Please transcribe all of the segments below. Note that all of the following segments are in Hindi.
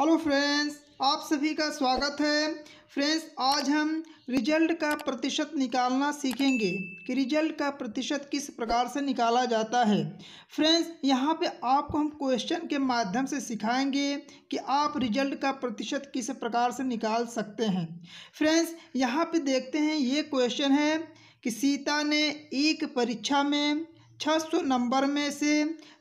हेलो फ्रेंड्स आप सभी का स्वागत है फ्रेंड्स आज हम रिजल्ट का प्रतिशत निकालना सीखेंगे कि रिजल्ट का प्रतिशत किस प्रकार से निकाला जाता है फ्रेंड्स यहाँ पे आपको हम क्वेश्चन के माध्यम से सिखाएंगे कि आप रिजल्ट का प्रतिशत किस प्रकार से निकाल सकते हैं फ्रेंड्स यहाँ पे देखते हैं ये क्वेश्चन है कि सीता ने एक परीक्षा में सौ नंबर में से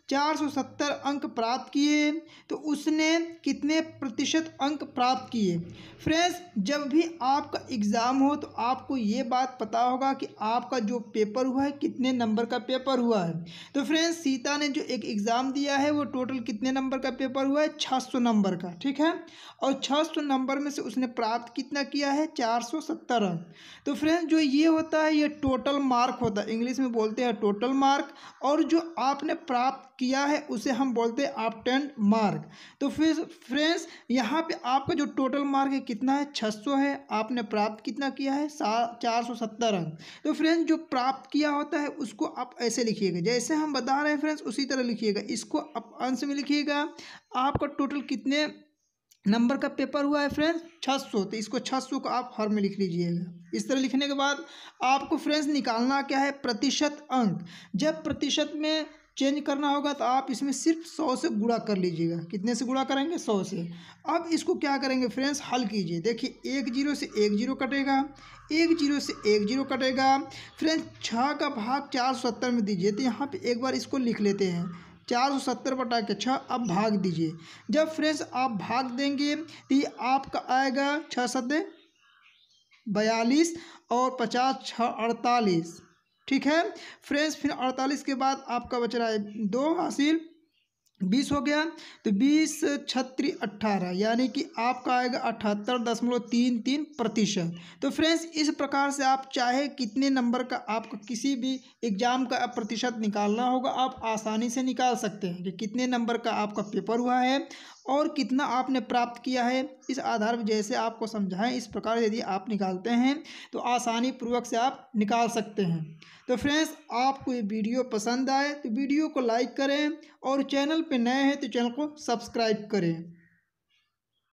470 अंक प्राप्त किए तो उसने कितने प्रतिशत अंक प्राप्त किए फ्रेंड्स जब भी आपका एग्ज़ाम हो तो आपको ये बात पता होगा कि आपका जो पेपर हुआ है कितने नंबर का पेपर हुआ है तो फ्रेंड्स सीता ने जो एक एग्ज़ाम दिया है वो टोटल कितने नंबर का पेपर हुआ है छः नंबर का ठीक है और छः नंबर में से उसने प्राप्त कितना किया है चार सौ सत्तर अंक तो फ्रेंड्स जो ये होता है ये टोटल मार्क होता है इंग्लिश में बोलते हैं टोटल मार्क और जो आपने प्राप्त किया है उसे हम बोलते हैं आपटेंड मार्क तो फिर फ्रेंड्स यहाँ पे आपका जो टोटल मार्क है कितना है 600 है आपने प्राप्त कितना किया है सा चार सौ सत्तर अंक तो फ्रेंड्स जो प्राप्त किया होता है उसको आप ऐसे लिखिएगा जैसे हम बता रहे हैं फ्रेंड्स उसी तरह लिखिएगा इसको आप अंश में लिखिएगा आपका टोटल कितने नंबर का पेपर हुआ है फ्रेंड्स छः सौ तो इसको छः सौ को आप हर में लिख लीजिएगा इस तरह लिखने के बाद आपको फ्रेंड्स निकालना क्या है प्रतिशत अंक जब प्रतिशत में चेंज करना होगा तो आप इसमें सिर्फ सौ से गुड़ा कर लीजिएगा कितने से गुड़ा करेंगे सौ से अब इसको क्या करेंगे फ्रेंड्स हल कीजिए देखिए एक जीरो से एक जीरो कटेगा एक जीरो से एक जीरो कटेगा फ्रेंड्स छः का भाग चार सौ सत्तर में दीजिए तो यहाँ पे एक बार इसको लिख लेते हैं चार सौ सत्तर बटा के छः अब भाग दीजिए जब फ्रेंड्स आप भाग देंगे तो ये आपका आएगा छः सत्तर बयालीस और पचास छः अड़तालीस ठीक है फ्रेंड्स फिर अड़तालीस के बाद आपका बच रहा है दो हासिल बीस हो गया तो बीस छत्री अट्ठारह यानी कि आपका आएगा अठहत्तर दशमलव तीन तीन प्रतिशत तो फ्रेंड्स इस प्रकार से आप चाहे कितने नंबर का आपका किसी भी एग्ज़ाम का प्रतिशत निकालना होगा आप आसानी से निकाल सकते हैं कि कितने नंबर का आपका पेपर हुआ है और कितना आपने प्राप्त किया है इस आधार पर जैसे आपको समझाएं इस प्रकार यदि आप निकालते हैं तो आसानी पूर्वक से आप निकाल सकते हैं तो फ्रेंड्स आपको ये वीडियो पसंद आए तो वीडियो को लाइक करें और चैनल पर नए हैं तो चैनल को सब्सक्राइब करें